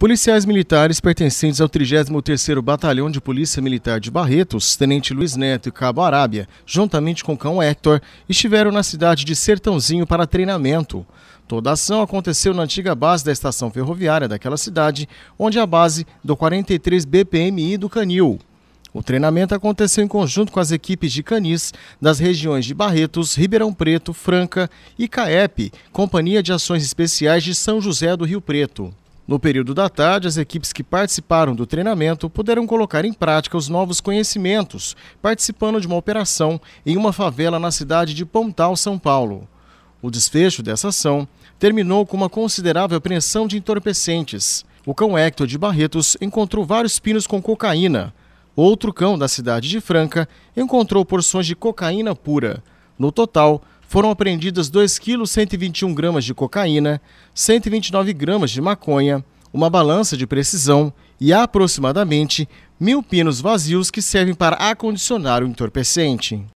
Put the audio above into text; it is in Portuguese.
Policiais militares pertencentes ao 33º Batalhão de Polícia Militar de Barretos, Tenente Luiz Neto e Cabo Arábia, juntamente com o Cão Hector, estiveram na cidade de Sertãozinho para treinamento. Toda a ação aconteceu na antiga base da estação ferroviária daquela cidade, onde é a base do 43 BPMI do Canil. O treinamento aconteceu em conjunto com as equipes de canis das regiões de Barretos, Ribeirão Preto, Franca e CAEP, Companhia de Ações Especiais de São José do Rio Preto. No período da tarde, as equipes que participaram do treinamento puderam colocar em prática os novos conhecimentos, participando de uma operação em uma favela na cidade de Pontal, São Paulo. O desfecho dessa ação terminou com uma considerável apreensão de entorpecentes. O cão Hector de Barretos encontrou vários pinos com cocaína. Outro cão da cidade de Franca encontrou porções de cocaína pura. No total, foram apreendidas 2,121 kg de cocaína, 129 gramas de maconha, uma balança de precisão e aproximadamente mil pinos vazios que servem para acondicionar o entorpecente.